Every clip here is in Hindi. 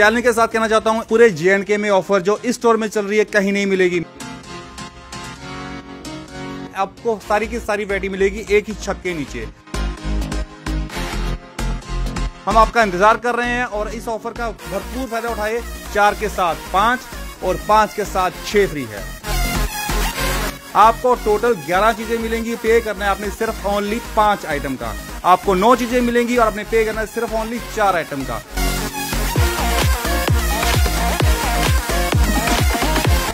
चैलेंज के साथ कहना चाहता हूँ पूरे जे में ऑफर जो इस स्टोर में चल रही है कहीं नहीं मिलेगी आपको सारी की सारी बैटी मिलेगी एक ही छत के नीचे हम आपका इंतजार कर रहे हैं और इस ऑफर का भरपूर फायदा उठाए चार के साथ पांच और पांच के साथ छह फ्री है आपको टोटल ग्यारह चीजें मिलेंगी पे करना है आपने सिर्फ ओनली पांच आइटम का आपको नौ चीजें मिलेंगी और आपने पे करना है सिर्फ ओनली चार आइटम का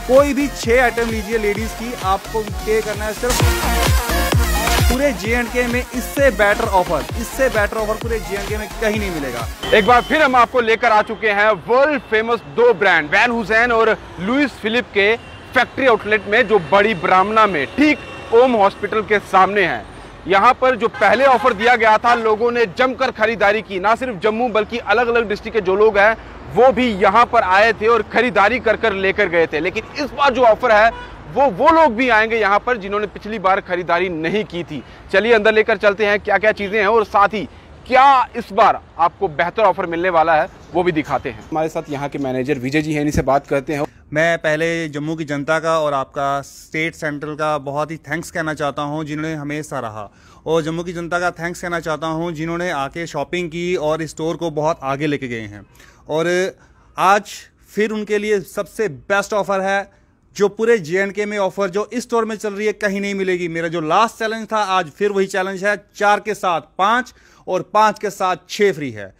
कोई भी छः आइटम लीजिए लेडीज़ की आपको पे करना है सिर्फ पूरे जे एंड के में इससे बेटर ऑफर इससे बेटर ऑफर पूरे जे एंड के में कहीं नहीं मिलेगा एक बार फिर हम आपको लेकर आ चुके हैं वर्ल्ड फेमस दो ब्रांड वैन हुसैन और लुइस फिलिप के फैक्ट्री आउटलेट में जो बड़ी ब्राह्मणा में ठीक ओम हॉस्पिटल के सामने है यहाँ पर जो पहले ऑफर दिया गया था लोगों ने जमकर खरीदारी की ना सिर्फ जम्मू बल्कि अलग अलग डिस्ट्रिक्ट के जो लोग हैं वो भी यहाँ पर आए थे और खरीदारी कर कर लेकर गए थे लेकिन इस बार जो ऑफर है वो वो लोग भी आएंगे यहाँ पर जिन्होंने पिछली बार खरीदारी नहीं की थी चलिए अंदर लेकर चलते हैं क्या क्या चीज़ें हैं और साथ ही क्या इस बार आपको बेहतर ऑफर मिलने वाला है वो भी दिखाते हैं हमारे साथ यहाँ के मैनेजर विजय जी हैं इनसे बात करते हैं मैं पहले जम्मू की जनता का और आपका स्टेट सेंट्रल का बहुत ही थैंक्स कहना चाहता हूं जिन्होंने हमें सराहा और जम्मू की जनता का थैंक्स कहना चाहता हूं जिन्होंने आके शॉपिंग की और स्टोर को बहुत आगे लेके गए हैं और आज फिर उनके लिए सबसे बेस्ट ऑफ़र है जो पूरे जे के में ऑफर जो इस स्टोर में चल रही है कहीं नहीं मिलेगी मेरा जो लास्ट चैलेंज था आज फिर वही चैलेंज है चार के साथ पाँच और पाँच के साथ छः फ्री है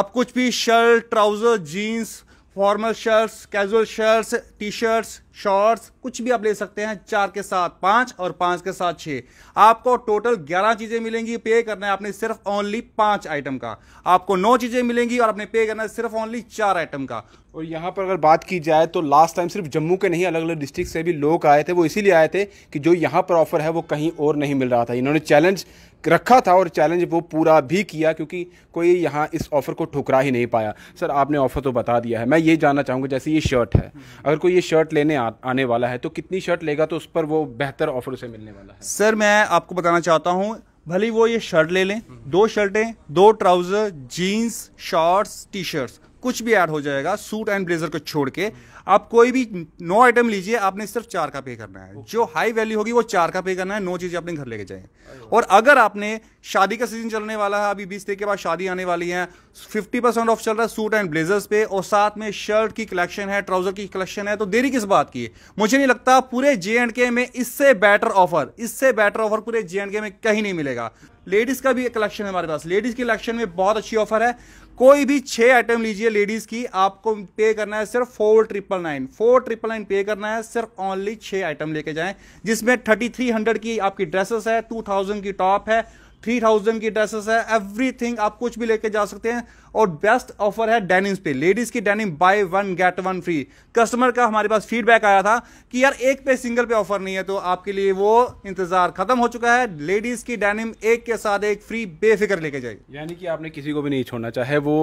आप कुछ भी shirt trouser jeans formal shirts, casual shirts, t-shirts, shorts कुछ भी आप ले सकते हैं चार के साथ पांच और पांच के साथ छह आपको टोटल ग्यारह चीज़ें मिलेंगी पे करना है आपने सिर्फ ओनली पांच आइटम का आपको नौ चीज़ें मिलेंगी और आपने पे करना है सिर्फ ओनली चार आइटम का और यहाँ पर अगर बात की जाए तो लास्ट टाइम सिर्फ जम्मू के नहीं अलग अलग डिस्ट्रिक्ट से भी लोग आए थे वो इसीलिए आए थे कि जो यहाँ पर ऑफर है वो कहीं और नहीं मिल रहा था इन्होंने चैलेंज रखा था और चैलेंज वो पूरा भी किया क्योंकि कोई यहाँ इस ऑफ़र को ठुकरा ही नहीं पाया सर आपने ऑफ़र तो बता दिया है मैं ये जानना चाहूँगा जैसे ये शर्ट है अगर कोई ये शर्ट लेने आ, आने वाला है तो कितनी शर्ट लेगा तो उस पर वो बेहतर ऑफर उसे मिलने वाला है सर मैं आपको बताना चाहता हूँ भले वो ये शर्ट ले लें दो शर्टें दो trouser jeans shorts T shirts कुछ भी ऐड हो जाएगा सूट एंड ब्लेजर को छोड़ के आप कोई भी नौ आइटम लीजिए आपने सिर्फ चार का पे करना है जो हाई वैल्यू होगी वो चार का पे करना है नौ चीज़ें अपने घर लेके जाए और अगर आपने शादी का सीजन चलने वाला है अभी बीस तारीख के बाद शादी आने वाली है फिफ्टी परसेंट ऑफ चल रहा है सूट एंड ब्लेजर्स पे और साथ में शर्ट की कलेक्शन है ट्राउजर की कलेक्शन है तो देरी किस बात की मुझे नहीं लगता पूरे जे एंड के में इससे बेटर ऑफर इससे बेटर ऑफर पूरे जे एंड के में कहीं नहीं मिलेगा लेडीज़ का भी कलेक्शन है हमारे पास लेडीज़ की कलेक्शन में बहुत अच्छी ऑफर है कोई भी छह आइटम लीजिए लेडीज़ की आपको पे करना है सिर्फ four triple triple nine four triple nine pay करना है सिर्फ ओनली छह आइटम लेके जाएं जिसमें थर्टी थ्री हंड्रेड की आपकी ड्रेसेस है टू थाउजेंड की टॉप है थ्री थाउजेंड की ड्रेसेस है एवरीथिंग आप कुछ भी लेके जा सकते हैं और बेस्ट ऑफर है डेनिम्स पे लेडीज की denim buy one get one free customer का हमारे पास फीडबैक आया था कि यार एक पे सिंगल पे ऑफर नहीं है तो आपके लिए वो इंतजार खत्म हो चुका है लेडीज की डेनिम एक के साथ एक फ्री बेफिक्र लेके जाइए यानी कि आपने किसी को भी नहीं छोड़ना चाहे वो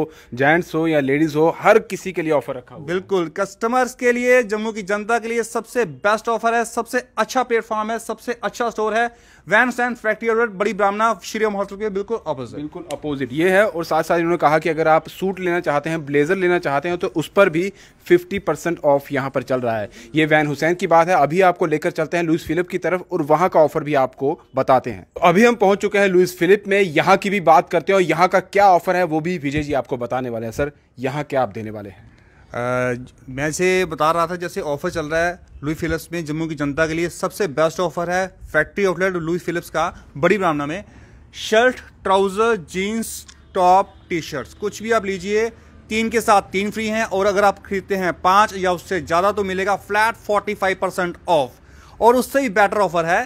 जेंट्स हो या लेडीज हो हर किसी के लिए ऑफर रखा हुआ बिल्कुल कस्टमर्स के लिए जम्मू की जनता के लिए सबसे बेस्ट ऑफर है सबसे अच्छा प्लेटफॉर्म है सबसे अच्छा स्टोर है वैन सैन फैक्ट्री रोड बड़ी ब्राह्मणा श्रीराम हॉस्टल के बिल्कुल अपोजिट बिल्कुल अपोजिट ये है और साथ साथ इन्होंने कहा कि अगर आप सूट लेना चाहते हैं ब्लेजर लेना चाहते हैं तो उस पर भी 50 परसेंट ऑफ यहाँ पर चल रहा है ये वैन हुसैन की बात है अभी आपको लेकर चलते हैं लुइस फिलिप की तरफ और वहाँ का ऑफर भी आपको बताते हैं तो अभी हम पहुंच चुके हैं लुइस फिलिप में यहाँ की भी बात करते हैं और यहाँ का क्या ऑफर है वो भी विजय जी आपको बताने वाले हैं सर यहाँ क्या आप देने वाले हैं आ, मैं से बता रहा था जैसे ऑफर चल रहा है लुई फिलिप्स में जम्मू की जनता के लिए सबसे बेस्ट ऑफर है फैक्ट्री आउटलेट लुई फिलिप्स का बड़ी ब्राह्मणा में shirt trouser jeans top T shirts कुछ भी आप लीजिए तीन के साथ तीन फ्री हैं और अगर आप खरीदते हैं पाँच या उससे ज़्यादा तो मिलेगा flat forty five percent off और उससे ही बेटर ऑफर है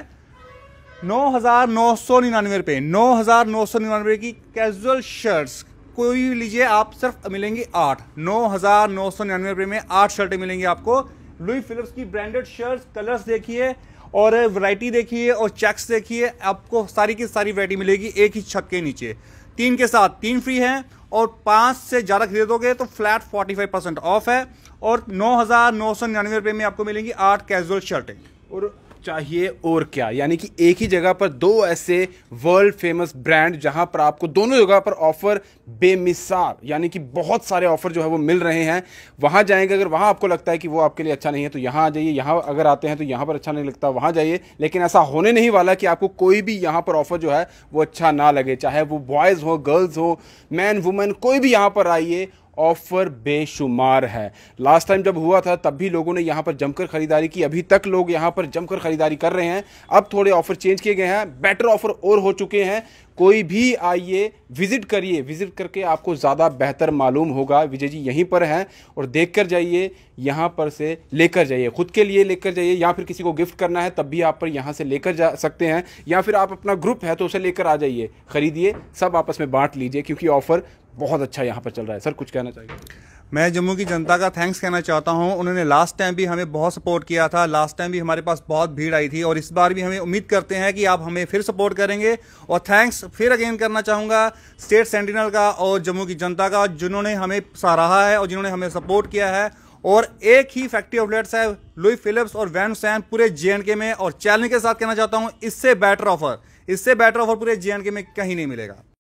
नौ हज़ार नौ सौ निन्यानवे रुपये नौ हज़ार नौ सौ निन्यानवे की कैजुअल शर्ट्स कोई भी लीजिए आप सिर्फ मिलेंगी आठ नौ हज़ार नौ सौ निन्यानवे रुपये में आठ शर्टें मिलेंगी आपको लुई फिलिप्स की ब्रांडेड शर्ट्स कलर्स देखिए और वैरायटी देखिए और चेक्स देखिए आपको सारी की सारी वैरायटी मिलेगी एक ही छत के नीचे तीन के साथ तीन फ्री हैं और पाँच से ज़्यादा खरीदोगे तो फ्लैट 45 परसेंट ऑफ है और नौ हज़ार नौ सौ निन्यानवे रुपये में आपको मिलेंगी आठ कैजुअल शर्टें और चाहिए और क्या यानी कि एक ही जगह पर दो ऐसे वर्ल्ड फेमस ब्रांड जहां पर आपको दोनों जगह पर ऑफर बेमिसाल यानी कि बहुत सारे ऑफर जो है वो मिल रहे हैं वहां जाएंगे अगर वहां आपको लगता है कि वो आपके लिए अच्छा नहीं है तो यहां आ जाइए यहां अगर आते हैं तो यहां पर अच्छा नहीं लगता वहां जाइए लेकिन ऐसा होने नहीं वाला कि आपको कोई भी यहां पर ऑफर जो है वो अच्छा ना लगे चाहे वो बॉयज़ हो गर्ल्स हो मैन वुमेन कोई भी यहां पर आइए ऑफ़र बेशुमार है लास्ट टाइम जब हुआ था तब भी लोगों ने यहाँ पर जमकर खरीदारी की अभी तक लोग यहाँ पर जमकर खरीदारी कर रहे हैं अब थोड़े ऑफ़र चेंज किए गए हैं बेटर ऑफ़र और हो चुके हैं कोई भी आइए विज़िट करिए विज़िट करके आपको ज़्यादा बेहतर मालूम होगा विजय जी यहीं पर हैं और देख कर जाइए यहाँ पर से लेकर जाइए खुद के लिए लेकर जाइए या फिर किसी को गिफ्ट करना है तब भी आप पर यहाँ से लेकर जा सकते हैं या फिर आप अपना ग्रुप है तो उसे लेकर आ जाइए खरीदिए सब आपस में बांट लीजिए क्योंकि ऑफ़र बहुत अच्छा यहाँ पर चल रहा है सर कुछ कहना चाहिए मैं जम्मू की जनता का थैंक्स कहना चाहता हूं उन्होंने लास्ट टाइम भी हमें बहुत सपोर्ट किया था लास्ट टाइम भी हमारे पास बहुत भीड़ आई थी और इस बार भी हमें उम्मीद करते हैं कि आप हमें फिर सपोर्ट करेंगे और थैंक्स फिर अगेन करना चाहूँगा स्टेट सेंटिनल का और जम्मू की जनता का जिन्होंने हमें सराहा है और जिन्होंने हमें सपोर्ट किया है और एक ही फैक्ट्री आउटलेट्स है लुई फिलिप्स और वैन सैन पूरे जे में और चैलेंज के साथ कहना चाहता हूँ इससे बेटर ऑफर इससे बेटर ऑफर पूरे जे में कहीं नहीं मिलेगा